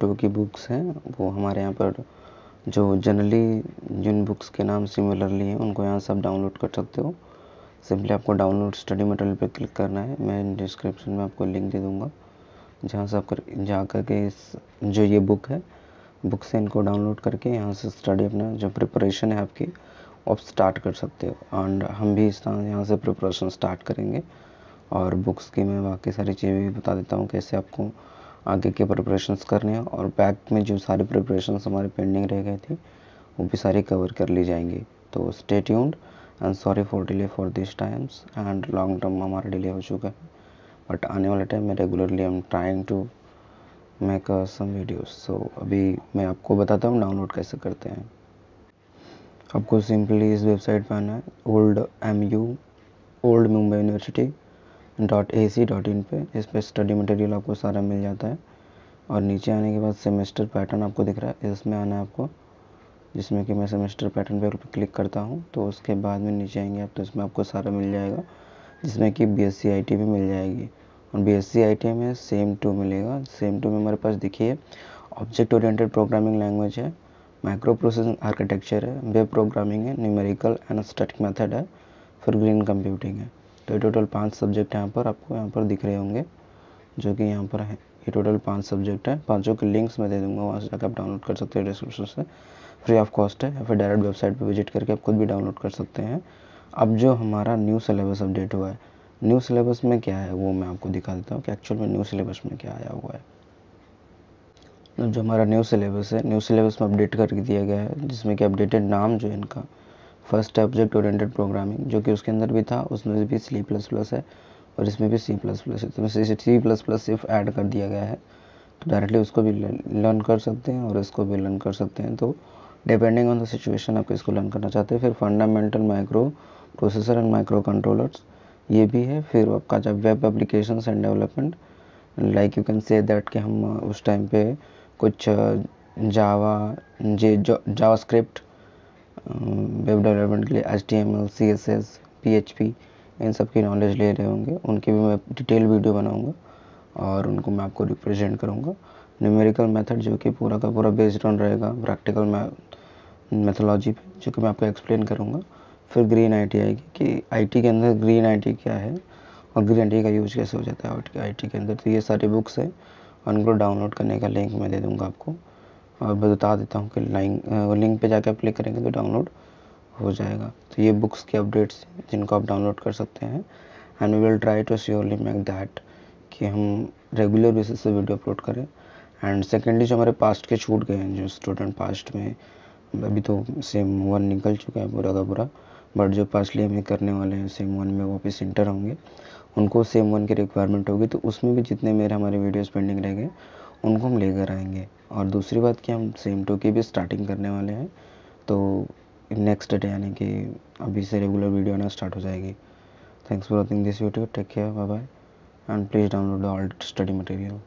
to की books हैं वो हमारे यहाँ पर जो जनरली जिन बुक्स के नाम सिमिलरली हैं उनको यहाँ से आप डाउनलोड कर सकते हो सिंपली आपको डाउनलोड स्टडी मटेरियल पर क्लिक करना है मैं डिस्क्रिप्शन में आपको लिंक दे दूँगा जहाँ से आप जा कर के इस जो ये बुक है बुक से इनको डाउनलोड करके यहाँ से स्टडी अपना जो प्रिपरेशन है आपकी आप स्टार्ट कर सकते हो एंड हम भी इस तरह यहाँ से प्रिपरेशन स्टार्ट करेंगे और बुक्स की मैं बाकी सारी चीज़ें भी बता देता हूँ कैसे आपको आगे के प्रिपरेशंस करने हैं और बैक में जो सारे प्रिपरेशंस हमारे पेंडिंग रह गए थे वो भी सारे कवर कर ली जाएंगी तो stay tuned and sorry for delay for this times and long term हमारा डिले हो चुका है बट आने वाले टाइम में regularly I am trying to make some videos so अभी मैं आपको बताता हूँ डाउनलोड कैसे करते हैं आपको सिंपली इस वेबसाइट पर आना है old M U old Mumbai university dot A C dot in पर इस पर स्टडी मटेरियल आपको सारा मिल जाता है और नीचे आने के बाद सेमेस्टर पैटर्न आपको दिख रहा है इसमें आना है आपको जिसमें कि मैं सेमेस्टर पैटर्न पर क्लिक करता हूँ तो उसके बाद में नीचे आएंगे आप तो इसमें आपको सारा मिल जाएगा जिसमें कि B S C I T भी मिल जाएगी और B S C I T में सेम टू मिलेगा सेम टू में हमारे पास देखिए ऑब्जेक्ट ओरिएंटेड प्रोग्रामिंग लैंग्वेज है माइक्रो प्रोसेसिंग आर्किटेक्चर है वेब प्रोग्रामिंग है न्यूमेरिकल एंड स्टैटिक मेथड है फिर ग्रीन कंप्यूटिंग है तो ये टोटल पाँच सब्जेक्ट यहाँ पर आपको यहाँ पर दिख रहे होंगे जो कि यहाँ पर है ये टोटल पाँच सब्जेक्ट है पाँचों के लिंक्स मैं दे दूँगा वहाँ से जाकर आप डाउनलोड कर सकते हैं डिस्क्रिप्शन से फ्री ऑफ कॉस्ट है या फिर डायरेक्ट वेबसाइट पर विजिट करके आप खुद भी डाउनलोड कर सकते हैं अब जो हमारा न्यू सिलेबस अपडेट हुआ है न्यू सिलेबस में क्या है वो मैं आपको दिखा देता हूँ कि एक्चुअल में न्यू सिलेबस में क्या आया हुआ है जो हमारा न्यू सिलेबस है न्यू सिलेबस में अपडेट कर दिया गया है जिसमें कि अपडेटेड नाम जो है इनका फर्स्ट ऑब्जेक्ट ओरिएंटेड प्रोग्रामिंग जो कि उसके अंदर भी था उसमें भी सी प्लस प्लस है और इसमें भी सी प्लस प्लस है तो सी प्लस प्लस सिर्फ ऐड कर दिया गया है तो डायरेक्टली उसको भी लर्न कर सकते हैं और इसको भी लर्न कर सकते हैं तो डिपेंडिंग ऑन द सिचुएशन आप इसको लर्न करना चाहते हैं फिर fundamental micro processor and micro controllers ये भी है फिर आपका जब web application and development like you can say that कि हम उस टाइम पे कुछ Java J Java script web development के लिए H T M L C S S P H P इन सब की नॉलेज ले रहे होंगे उनकी भी मैं डिटेल वीडियो बनाऊँगा और उनको मैं आपको रिप्रेजेंट करूँगा न्यूमेरिकल मेथड जो कि पूरा का पूरा बेस्ड ऑन रहेगा प्रैक्टिकल मैथोलॉजी पे जो कि मैं आपको एक्सप्लेन करूँगा फिर ग्रीन आई टी आएगी कि आई टी के अंदर ग्रीन आई टी क्या है और ग्रीन आई टी का यूज कैसे हो जाता है आई टी के अंदर तो ये सारी बुक्स हैं उनको डाउनलोड करने का लिंक मैं दे दूँगा आपको और बता देता हूँ कि लाइन लिंक पे जाके आप क्लिक करेंगे तो डाउनलोड हो जाएगा तो ये बुक्स के अपडेट्स जिनको आप डाउनलोड कर सकते हैं and we will try to surely make that कि हम रेगुलर बेसिस से वीडियो अपलोड करें एंड सेकेंडली जो हमारे पास्ट के छूट गए हैं जो स्टूडेंट पास्ट में अभी तो सेम वन निकल चुका है पूरा का पूरा बट जो पास्टली हमें करने वाले हैं सेम वन में वापस इंटर होंगे उनको सेम वन की रिक्वायरमेंट होगी तो उसमें भी जितने मेरे हमारे वीडियोज पेंडिंग रह गए उनको हम लेकर आएंगे और दूसरी बात कि हम सेम टू की भी स्टार्टिंग करने वाले हैं तो नेक्स्ट डे यानी कि अभी से रेगुलर वीडियो आना स्टार्ट हो जाएगी thanks for watching this video take care bye bye and please download all study material